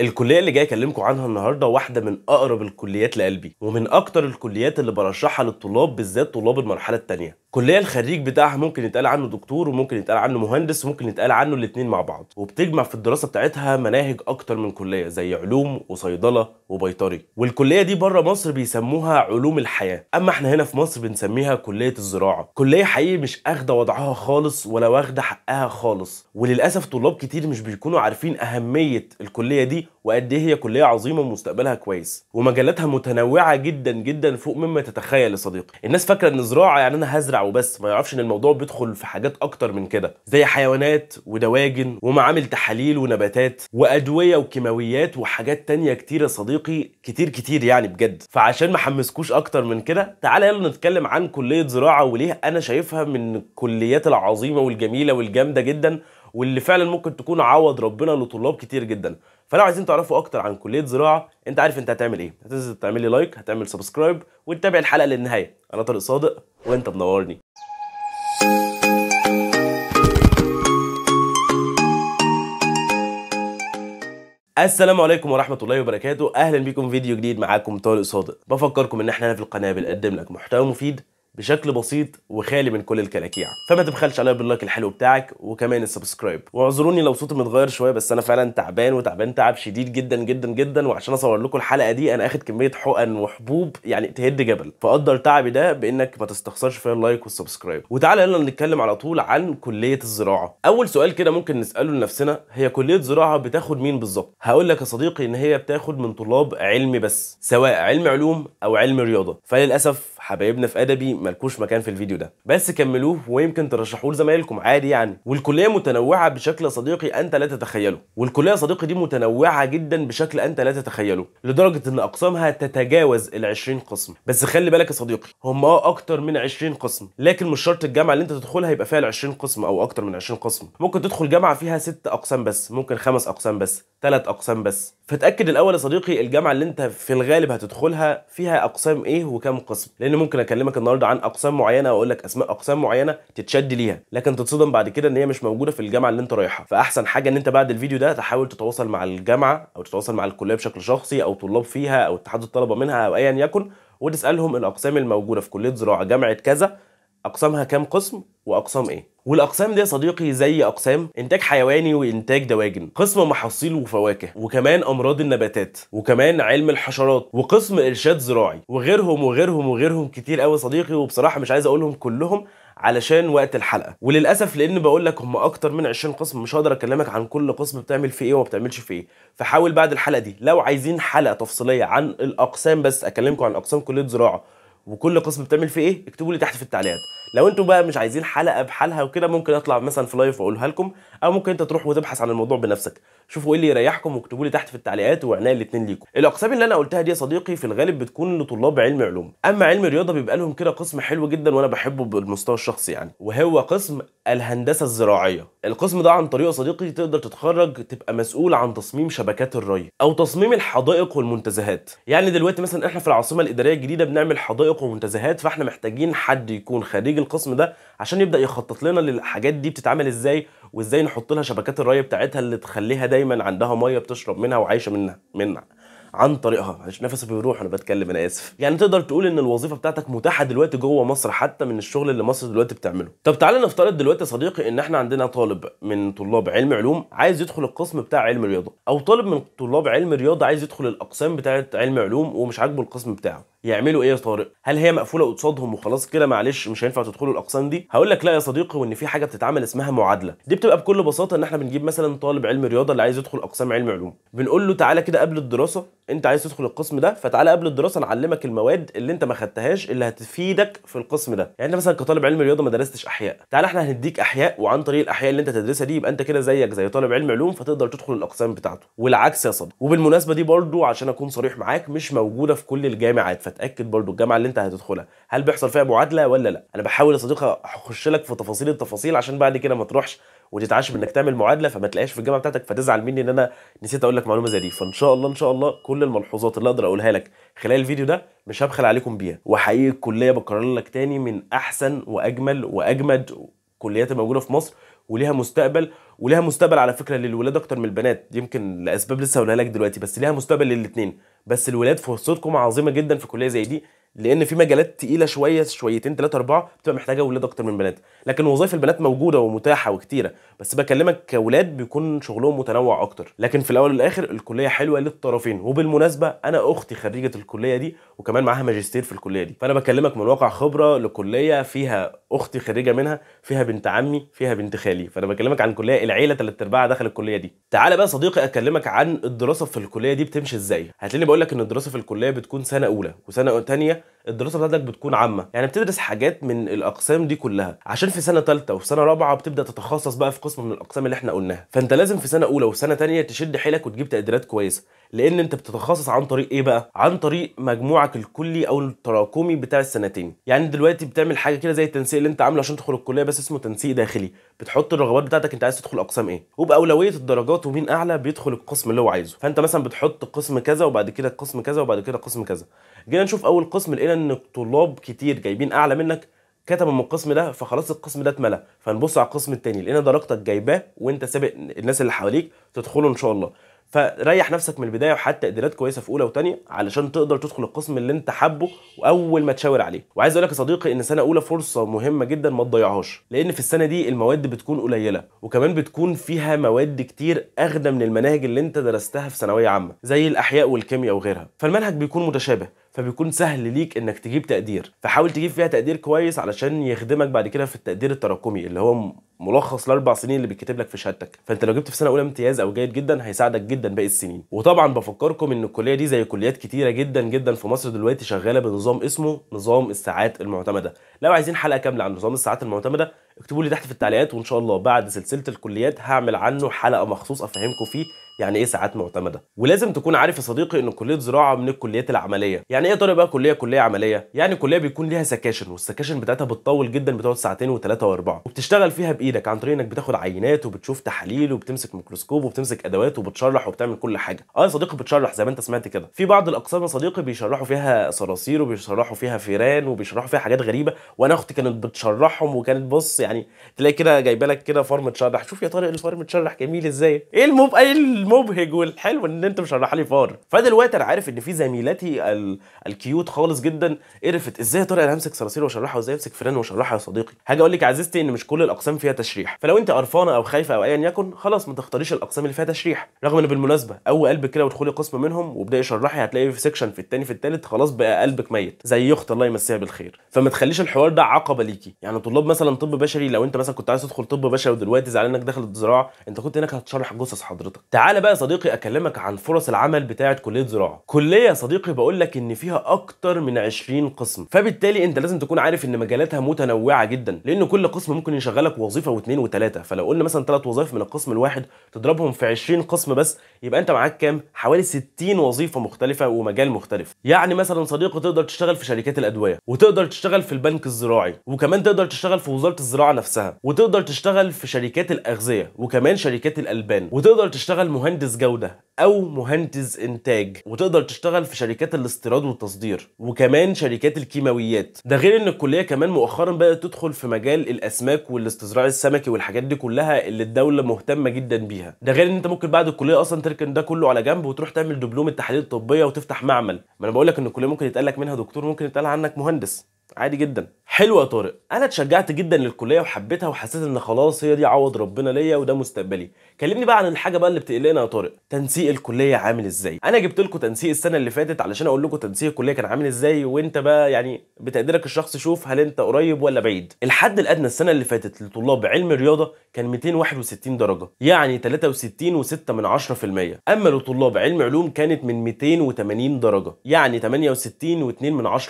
الكليه اللي جاي اكلمكم عنها النهارده واحده من اقرب الكليات لقلبي ومن اكتر الكليات اللي برشحها للطلاب بالذات طلاب المرحله الثانيه الكليه الخريج بتاعها ممكن يتقال عنه دكتور وممكن يتقال عنه مهندس وممكن يتقال عنه الاثنين مع بعض وبتجمع في الدراسه بتاعتها مناهج اكتر من كليه زي علوم وصيدله وبيطري والكليه دي بره مصر بيسموها علوم الحياه اما احنا هنا في مصر بنسميها كليه الزراعه كليه حقيقي مش اخده وضعها خالص ولا واخده حقها خالص وللاسف طلاب كتير مش بيكونوا عارفين اهميه الكليه دي وقد ايه هي كليه عظيمه ومستقبلها كويس ومجالاتها متنوعه جدا جدا فوق مما تتخيل يا صديقي الناس فاكره ان زراعه يعني انا هزرع وبس ما يعرفش ان الموضوع بيدخل في حاجات اكتر من كده زي حيوانات ودواجن ومعامل تحاليل ونباتات وادويه وكيماويات وحاجات تانية كتير يا صديقي كتير كتير يعني بجد فعشان ما حمسكوش اكتر من كده تعالى يلا نتكلم عن كليه زراعه وليه انا شايفها من الكليات العظيمه والجميله والجامده جدا واللي فعلا ممكن تكون عوض ربنا لطلاب كتير جدا فلو عايزين تعرفوا اكتر عن كليه زراعه انت عارف انت هتعمل ايه هتنزل تعمل لي لايك هتعمل سبسكرايب وتتابع الحلقه للنهايه انا طارق صادق وانت منورني السلام عليكم ورحمة الله وبركاته أهلا بكم في فيديو جديد معاكم طارق صادق بفكركم إن احنا هنا في القناة بنقدم لك محتوى مفيد بشكل بسيط وخالي من كل الكلاكيع فما تبخلش عليا باللايك الحلو بتاعك وكمان السبسكرايب واعذروني لو صوتي متغير شويه بس انا فعلا تعبان وتعبان تعب شديد جدا جدا جدا وعشان اصور لكم الحلقه دي انا اخد كميه حقن وحبوب يعني تهد جبل فقدر تعبي ده بانك ما تستخسرش فيا اللايك والسبسكرايب وتعالى يلا نتكلم على طول عن كليه الزراعه اول سؤال كده ممكن نساله لنفسنا هي كليه زراعه بتاخد مين بالظبط هقول لك يا صديقي ان هي بتاخد من طلاب علمي بس سواء علم علوم او علم رياضه فللاسف حبايبنا في ادبي ملكوش مكان في الفيديو ده بس كملوه ويمكن ترشحوه لزمايلكم عادي يعني والكليه متنوعه بشكل صديقي انت لا تتخيله والكليه صديقي دي متنوعه جدا بشكل انت لا تتخيله لدرجه ان اقسامها تتجاوز ال 20 قسم بس خلي بالك يا صديقي هم اه اكتر من 20 قسم لكن مش شرط الجامعه اللي انت تدخلها يبقى فيها ال 20 قسم او اكتر من 20 قسم ممكن تدخل جامعه فيها ست اقسام بس ممكن خمس اقسام بس ثلاث اقسام بس فتاكد الاول يا صديقي الجامعه اللي انت في الغالب هتدخلها فيها اقسام ايه وكام قسم لان ممكن اكلمك النهارده عن اقسام معينه واقول لك اسماء اقسام معينه تتشد ليها لكن تتصدم بعد كده ان هي مش موجوده في الجامعه اللي انت رايحها فاحسن حاجه ان انت بعد الفيديو ده تحاول تتواصل مع الجامعه او تتواصل مع الكليه بشكل شخصي او طلاب فيها او اتحاد الطلبه منها او ايا يكن وتسالهم الاقسام الموجوده في كليه زراعه جامعه كذا اقسامها كام قسم واقسام ايه والاقسام دي يا صديقي زي اقسام انتاج حيواني وانتاج دواجن قسم محاصيل وفواكه وكمان امراض النباتات وكمان علم الحشرات وقسم ارشاد زراعي وغيرهم وغيرهم وغيرهم كتير قوي صديقي وبصراحه مش عايز اقولهم كلهم علشان وقت الحلقه وللاسف لان بقول لك هم اكتر من 20 قسم مش هقدر اكلمك عن كل قسم بتعمل فيه ايه وما بتعملش فيه ايه فحاول بعد الحلقه دي لو عايزين حلقه تفصيليه عن الاقسام بس اكلمكم عن اقسام كليه زراعه وكل قسم بتعمل فيه ايه اكتبوا لي تحت في التعليقات لو انتوا بقى مش عايزين حلقه بحالها وكده ممكن اطلع مثلا في لايف واقولها لكم او ممكن انت تروح وتبحث عن الموضوع بنفسك شوفوا ايه اللي يريحكم واكتبوا لي تحت في التعليقات وعناية الاثنين ليكم الاقسام اللي انا قلتها دي يا صديقي في الغالب بتكون لطلاب علم علوم اما علم الرياضه بيبقى لهم كده قسم حلو جدا وانا بحبه بالمستوى الشخصي يعني وهو قسم الهندسه الزراعيه القسم ده عن طريقه صديقي تقدر تتخرج تبقى مسؤول عن تصميم شبكات الري او تصميم الحدائق والمنتزهات يعني دلوقتي مثلا احنا في العاصمه الاداريه الجديده بنعمل حدائق فنادق ومنتزهات فاحنا محتاجين حد يكون خريج القسم ده عشان يبدا يخطط لنا للحاجات دي بتتعمل ازاي وازاي نحط لها شبكات الري بتاعتها اللي تخليها دايما عندها ميه بتشرب منها وعايشه منها منها عن طريقها معلش نفسي بيروح انا بتكلم انا اسف يعني تقدر تقول ان الوظيفه بتاعتك متاحه دلوقتي جوه مصر حتى من الشغل اللي مصر دلوقتي بتعمله طب تعالى نفترض دلوقتي يا صديقي ان احنا عندنا طالب من طلاب علم علوم عايز يدخل القسم بتاع علم رياضه او طالب من طلاب علم رياضه عايز يدخل الاقسام بتاعه علم علوم ومش عاجبه القسم بتاعه يعملوا ايه يا طارق هل هي مقفوله قصادهم وخلاص كده معلش مش هينفع تدخلوا الاقسام دي هقول لك لا يا صديقي وان في حاجه بتتعمل اسمها معادله دي بتبقى بكل بساطه ان احنا بنجيب مثلا طالب علم رياضه اللي عايز يدخل اقسام علم علوم بنقول له تعالى كده قبل الدراسه انت عايز تدخل القسم ده فتعالى قبل الدراسه نعلمك المواد اللي انت ما خدتهاش اللي هتفيدك في القسم ده يعني انت مثلا كطالب علم رياضه ما درستش احياء تعالى احنا هنديك احياء وعن طريق الاحياء اللي انت تدرسها دي يبقى انت كده زيك زي طالب علم علوم فتقدر تدخل الاقسام بتاعته والعكس يا صديقي وبالمناسبه دي برضو عشان اكون صريح معاك مش موجوده في كل الجامعات فتاكد برضو الجامعه اللي انت هتدخلها هل بيحصل فيها معادله ولا لا انا بحاول يا صديقي اخش لك في تفاصيل التفاصيل عشان بعد كده ما تروحش وتتعشم انك تعمل معادله فما تلاقيهاش في الجامعه بتاعتك فتزعل مني ان انا نسيت اقول لك معلومه زي دي فان شاء الله ان شاء الله كل الملحوظات اللي اقدر اقولها لك خلال الفيديو ده مش هبخل عليكم بيها وحقيقي الكليه بكرر لك تاني من احسن واجمل واجمد كليات الموجوده في مصر وليها مستقبل وليها مستقبل على فكره للولاد اكتر من البنات يمكن لاسباب لسه هقولها لك دلوقتي بس ليها مستقبل للاثنين بس الولاد فرصتكم عظيمه جدا في كليه زي دي لان في مجالات تقيله شويه شويتين ثلاثه اربعه بتبقى محتاجه ولاد اكتر من بنات لكن وظائف البنات موجوده ومتاحه وكتيره بس بكلمك كولاد بيكون شغلهم متنوع اكتر لكن في الاول والاخر الكليه حلوه للطرفين وبالمناسبه انا اختي خريجه الكليه دي وكمان معاها ماجستير في الكليه دي فانا بكلمك من واقع خبره لكليه فيها اختي خريجه منها فيها بنت عمي فيها بنت خالي فانا بكلمك عن كليه العيله ثلاث ارباع دخل الكليه دي تعالى بقى صديقي اكلمك عن الدراسه في الكليه دي بتمشي ازاي هتلاقيني بقول لك ان الدراسه في الكليه بتكون سنه اولى وسنه ثانيه الدراسه بتاعتك بتكون عامه يعني بتدرس حاجات من الاقسام دي كلها عشان في سنه ثالثه وفي سنه رابعه بتبدا تتخصص بقى في قسم من الاقسام اللي احنا قلناها فانت لازم في سنه اولى وسنه ثانيه تشد حيلك وتجيب تقديرات كويسه لان انت بتتخصص عن طريق ايه بقى عن طريق مجموعك الكلي او التراكمي بتاع السنتين يعني دلوقتي بتعمل حاجه كده زي التنسيق اللي انت عامله عشان تدخل الكليه بس اسمه تنسيق داخلي بتحط الرغبات بتاعتك انت عايز تدخل اقسام ايه وباولويه الدرجات ومين اعلى بيدخل القسم اللي هو عايزه فانت مثلا بتحط قسم كذا وبعد كده قسم كذا وبعد كده قسم كذا جينا نشوف اول قسم لقينا ان الطلاب كتير جايبين اعلى منك كتبوا من القسم ده فخلاص القسم ده اتملى فنبص على القسم التاني لقينا درجتك جايباه وانت سابق الناس اللي حواليك تدخله ان شاء الله فريح نفسك من البدايه وحتى تقديرات كويسه في اولى وثانيه علشان تقدر تدخل القسم اللي انت حابه واول ما تشاور عليه وعايز اقول لك يا صديقي ان سنه اولى فرصه مهمه جدا ما تضيعهاش لان في السنه دي المواد بتكون قليله وكمان بتكون فيها مواد كتير اغدى من المناهج اللي انت درستها في ثانويه عامه زي الاحياء والكيمياء وغيرها فالمنهج بيكون متشابه فبيكون سهل ليك انك تجيب تقدير فحاول تجيب فيها تقدير كويس علشان يخدمك بعد كده في التقدير التراكمي اللي هو ملخص الاربع سنين اللي بيتكتب لك في شهادتك فانت لو جبت في سنه اولى امتياز او جيد جدا هيساعدك جدا باقي السنين وطبعا بفكركم ان الكليه دي زي كليات كتيره جدا جدا في مصر دلوقتي شغاله بنظام اسمه نظام الساعات المعتمده لو عايزين حلقه كامله عن نظام الساعات المعتمده اكتبوا لي تحت في التعليقات وان شاء الله بعد سلسله الكليات هعمل عنه حلقه مخصوص افهمكم فيه يعني ايه ساعات معتمده ولازم تكون عارف يا صديقي ان كليه زراعه من الكليات العمليه يعني ايه طالب بقى كليه كليه عمليه يعني كليه بيكون ليها سكاشن والسكاشن بتاعتها بتطول جدا بتقعد ساعتين وثلاثه واربعه وبتشتغل فيها بايه ايدك عن طريق انك بتاخد عينات وبتشوف تحاليل وبتمسك ميكروسكوب وبتمسك ادوات وبتشرح وبتعمل كل حاجه اه يا صديقي بتشرح زي ما انت سمعت كده في بعض الاقسام يا صديقي بيشرحوا فيها صراصير وبيشرحوا فيها فيران وبيشرحوا فيها حاجات غريبه وانا اختي كانت بتشرحهم وكانت بص يعني تلاقي كده جايبه لك كده فار متشرح شوف يا طارق الفار متشرح جميل ازاي ايه المب... ايه المبهج والحلو ان انت مشرح لي فار فدلوقتي انا عارف ان في زميلاتي ال... الكيوت خالص جدا قرفت ازاي يا طارق انا همسك صراصير واشرحها وازاي امسك فيران واشرحها يا صديقي هاجي اقول لك عزيزتي ان مش كل الاقسام فيها تشريح فلو انت قرفانه او خايفه او ايا يكن خلاص ما تختاريش الاقسام اللي فيها تشريح رغم ان بالمناسبه اول قلب كده وادخلي قسم منهم وابداي شرحي هتلاقي في سيكشن في الثاني في الثالث خلاص بقى قلبك ميت زي اخت الله يمسيها بالخير فما تخليش الحوار ده عقبه ليكي يعني طلاب مثلا طب بشري لو انت مثلا كنت عايز تدخل طب بشري ودلوقتي زعلان انك دخلت زراعه انت كنت هناك هتشرح جثث حضرتك تعالى بقى يا صديقي اكلمك عن فرص العمل بتاعه كليه زراعه كليه يا صديقي بقول لك ان فيها اكتر من 20 قسم فبالتالي انت لازم تكون عارف ان مجالاتها متنوعه جدا لان كل قسم ممكن يشغلك وظيفه وظيفه واثنين وثلاثه فلو قلنا مثلا ثلاث وظائف من القسم الواحد تضربهم في 20 قسم بس يبقى انت معاك كام حوالي 60 وظيفه مختلفه ومجال مختلف يعني مثلا صديقه تقدر تشتغل في شركات الادويه وتقدر تشتغل في البنك الزراعي وكمان تقدر تشتغل في وزاره الزراعه نفسها وتقدر تشتغل في شركات الاغذيه وكمان شركات الالبان وتقدر تشتغل مهندس جوده او مهندس انتاج وتقدر تشتغل في شركات الاستيراد والتصدير وكمان شركات الكيماويات ده غير ان الكليه كمان مؤخرا بدات تدخل في مجال الاسماك والاستزراع السمكي والحاجات دي كلها اللي الدوله مهتمه جدا بيها ده غير ان انت ممكن بعد الكليه اصلا تركن ده كله على جنب وتروح تعمل دبلوم التحاليل الطبيه وتفتح معمل ما انا بقول لك ان الكليه ممكن يتقال لك منها دكتور ممكن يتقال عنك مهندس عادي جدا حلو يا طارق انا اتشجعت جدا للكليه وحبيتها وحسيت ان خلاص هي دي عوض ربنا ليا وده مستقبلي كلمني بقى عن الحاجه بقى اللي بتقلقنا يا طارق تنسيق الكليه عامل ازاي انا جبت لكم تنسيق السنه اللي فاتت علشان اقول لكم تنسيق الكليه كان عامل ازاي وانت بقى يعني بتقديرك الشخصي شوف هل انت قريب ولا بعيد الحد الادنى السنه اللي فاتت لطلاب علم الرياضه كان 261 درجه يعني 63.6 من 10% اما لطلاب علم علوم كانت من 280 درجه يعني 68.2 من 10%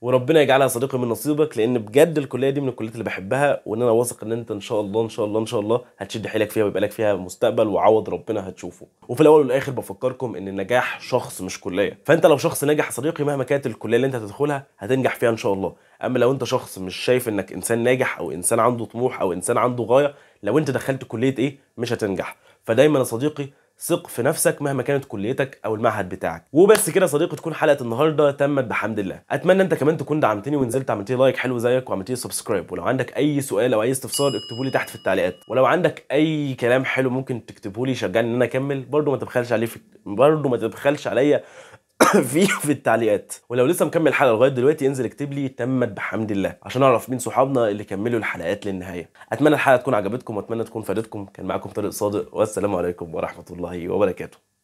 وربنا يجعلها صديقي من نصيبك لان بجد الكليه دي من الكليات اللي بحبها وان انا واثق ان انت ان شاء الله ان شاء الله ان شاء الله هتشد حيلك فيها ويبقى لك فيها مستقبل وعوض ربنا هتشوفه وفي الاول والاخر بفكركم ان النجاح شخص مش كليه فانت لو شخص ناجح صديقي مهما كانت الكليه اللي انت هتدخلها هتنجح فيها ان شاء الله اما لو انت شخص مش شايف انك انسان ناجح او انسان عنده طموح او انسان عنده غايه لو انت دخلت كليه ايه مش هتنجح فدايما يا صديقي ثق في نفسك مهما كانت كليتك او المعهد بتاعك وبس كده يا صديقي تكون حلقه النهارده تمت بحمد الله اتمنى انت كمان تكون دعمتني ونزلت عملت لايك حلو زيك وعملت سبسكرايب ولو عندك اي سؤال او اي استفسار اكتبه لي تحت في التعليقات ولو عندك اي كلام حلو ممكن تكتبه لي يشجعني ان انا اكمل برده ما تبخلش عليه في... برده ما تبخلش عليا في في التعليقات ولو لسه مكمل الحلقه لغايه دلوقتي انزل اكتب لي تمت بحمد الله عشان اعرف مين صحابنا اللي كملوا الحلقات للنهايه اتمنى الحلقه تكون عجبتكم واتمنى تكون فادتكم كان معاكم طارق صادق والسلام عليكم ورحمه الله وبركاته